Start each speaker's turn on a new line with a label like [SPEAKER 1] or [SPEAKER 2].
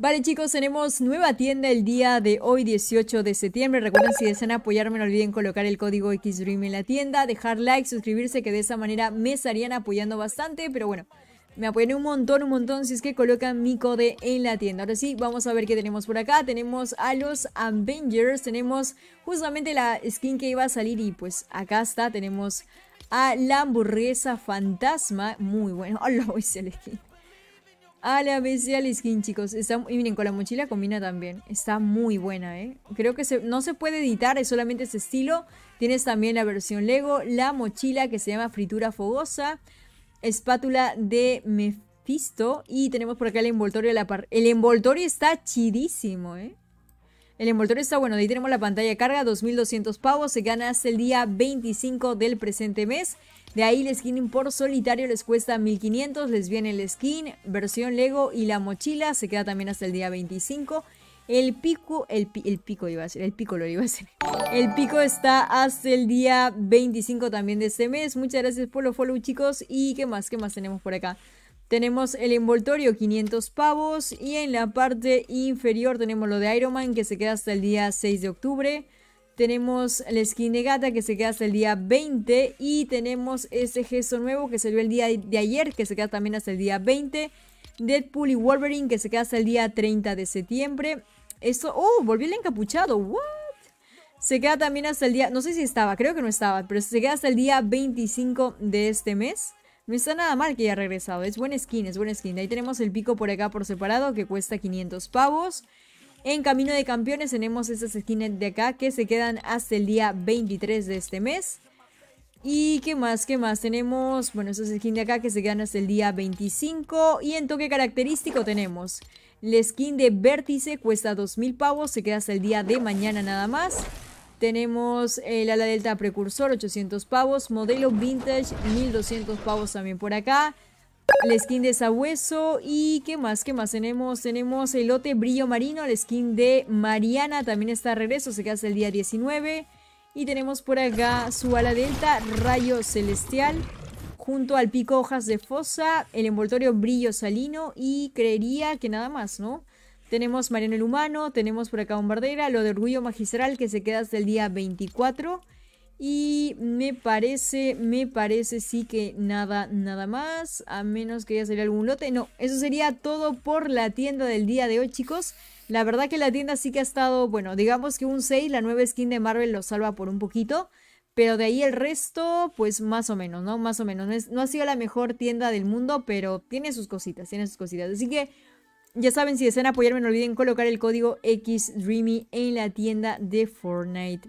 [SPEAKER 1] Vale chicos, tenemos nueva tienda el día de hoy 18 de septiembre. Recuerden si desean apoyarme no olviden colocar el código XDREAM en la tienda, dejar like, suscribirse que de esa manera me estarían apoyando bastante, pero bueno, me apoyan un montón, un montón si es que colocan mi code en la tienda. Ahora sí, vamos a ver qué tenemos por acá. Tenemos a los Avengers, tenemos justamente la skin que iba a salir y pues acá está, tenemos a la hamburguesa fantasma. Muy bueno, hola, voy a el skin. A ah, la skin, chicos. y miren, con la mochila combina también. Está muy buena, ¿eh? Creo que no se puede editar, es solamente ese estilo. Tienes también la versión Lego, la mochila que se llama Fritura Fogosa, espátula de Mephisto y tenemos por acá el envoltorio. La par el envoltorio está chidísimo, ¿eh? El envoltorio está bueno. Ahí tenemos la pantalla de carga, 2.200 pavos. Se gana hasta el día 25 del presente mes. De ahí el skin por solitario les cuesta 1.500. Les viene el skin, versión Lego y la mochila. Se queda también hasta el día 25. El pico, el, el, pico iba a ser, el pico lo iba a ser. El pico está hasta el día 25 también de este mes. Muchas gracias por los follow, chicos. Y qué más, qué más tenemos por acá. Tenemos el envoltorio 500 pavos y en la parte inferior tenemos lo de Iron Man que se queda hasta el día 6 de octubre. Tenemos el skin de gata que se queda hasta el día 20 y tenemos este gesto nuevo que salió el día de ayer que se queda también hasta el día 20. Deadpool y Wolverine que se queda hasta el día 30 de septiembre. Esto, oh, volvió el encapuchado, what? Se queda también hasta el día, no sé si estaba, creo que no estaba, pero se queda hasta el día 25 de este mes. No está nada mal que haya regresado. Es buena skin, es buena skin. ahí tenemos el pico por acá por separado que cuesta 500 pavos. En Camino de Campeones tenemos esas skins de acá que se quedan hasta el día 23 de este mes. Y qué más, qué más tenemos. Bueno, esas skins de acá que se quedan hasta el día 25. Y en toque característico tenemos. La skin de Vértice cuesta 2.000 pavos, se queda hasta el día de mañana nada más. Tenemos el ala delta precursor, 800 pavos. Modelo vintage, 1200 pavos también por acá. El skin de Sabueso y qué más, qué más tenemos. Tenemos el lote Brillo Marino, el skin de Mariana también está regreso, se queda el día 19. Y tenemos por acá su ala delta, Rayo Celestial, junto al pico Hojas de Fosa, el envoltorio Brillo Salino y creería que nada más, ¿no? Tenemos Mariano el Humano, tenemos por acá Bombardera, lo de Orgullo Magistral que se queda hasta el día 24. Y me parece, me parece sí que nada, nada más. A menos que ya salga algún lote. No, eso sería todo por la tienda del día de hoy, chicos. La verdad que la tienda sí que ha estado, bueno, digamos que un 6, la nueva skin de Marvel lo salva por un poquito. Pero de ahí el resto, pues más o menos, ¿no? Más o menos. No, no ha sido la mejor tienda del mundo, pero tiene sus cositas, tiene sus cositas. Así que ya saben, si desean apoyarme, no olviden colocar el código XDreamy en la tienda de Fortnite.